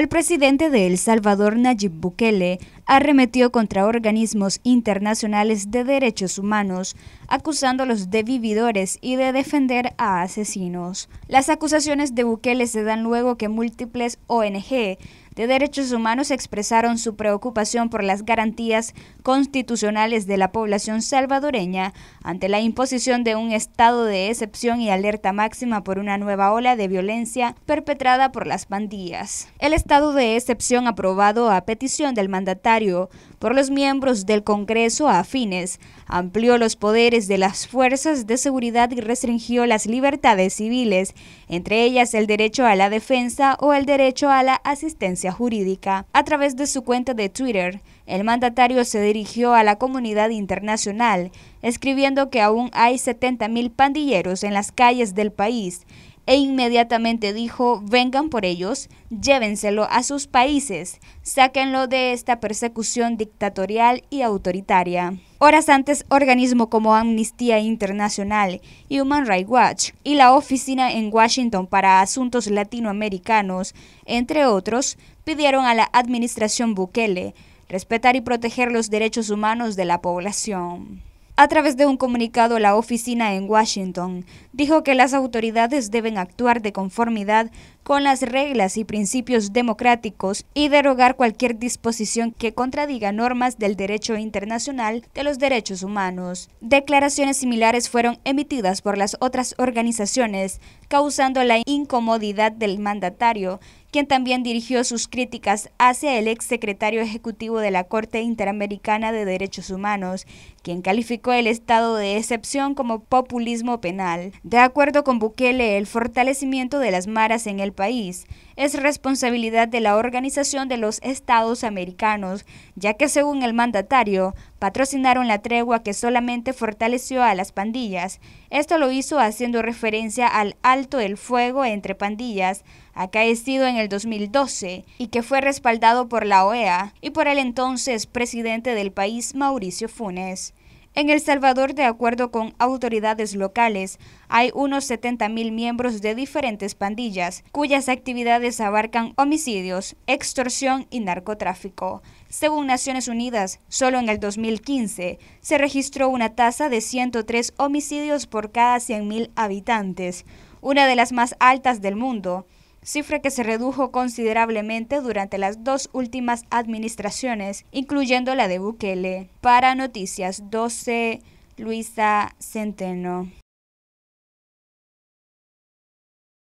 El presidente de El Salvador, Nayib Bukele, arremetió contra organismos internacionales de derechos humanos, acusándolos de vividores y de defender a asesinos. Las acusaciones de Bukele se dan luego que múltiples ONG de Derechos Humanos expresaron su preocupación por las garantías constitucionales de la población salvadoreña ante la imposición de un estado de excepción y alerta máxima por una nueva ola de violencia perpetrada por las pandillas. El estado de excepción aprobado a petición del mandatario por los miembros del Congreso afines amplió los poderes de las fuerzas de seguridad y restringió las libertades civiles, entre ellas el derecho a la defensa o el derecho a la asistencia jurídica. A través de su cuenta de Twitter, el mandatario se dirigió a la comunidad internacional, escribiendo que aún hay 70.000 pandilleros en las calles del país e inmediatamente dijo, vengan por ellos, llévenselo a sus países, sáquenlo de esta persecución dictatorial y autoritaria. Horas antes, organismos como Amnistía Internacional, Human Rights Watch y la Oficina en Washington para Asuntos Latinoamericanos, entre otros, pidieron a la administración Bukele respetar y proteger los derechos humanos de la población. A través de un comunicado, la oficina en Washington dijo que las autoridades deben actuar de conformidad con las reglas y principios democráticos y derogar cualquier disposición que contradiga normas del derecho internacional de los derechos humanos. Declaraciones similares fueron emitidas por las otras organizaciones, causando la incomodidad del mandatario quien también dirigió sus críticas hacia el ex secretario ejecutivo de la Corte Interamericana de Derechos Humanos, quien calificó el estado de excepción como populismo penal. De acuerdo con Bukele, el fortalecimiento de las maras en el país es responsabilidad de la Organización de los Estados Americanos, ya que según el mandatario, patrocinaron la tregua que solamente fortaleció a las pandillas. Esto lo hizo haciendo referencia al alto del fuego entre pandillas acaecido en el 2012 y que fue respaldado por la OEA y por el entonces presidente del país Mauricio Funes. En El Salvador, de acuerdo con autoridades locales, hay unos 70.000 miembros de diferentes pandillas, cuyas actividades abarcan homicidios, extorsión y narcotráfico. Según Naciones Unidas, solo en el 2015 se registró una tasa de 103 homicidios por cada 100.000 habitantes, una de las más altas del mundo cifra que se redujo considerablemente durante las dos últimas administraciones, incluyendo la de Bukele. Para Noticias 12, Luisa Centeno.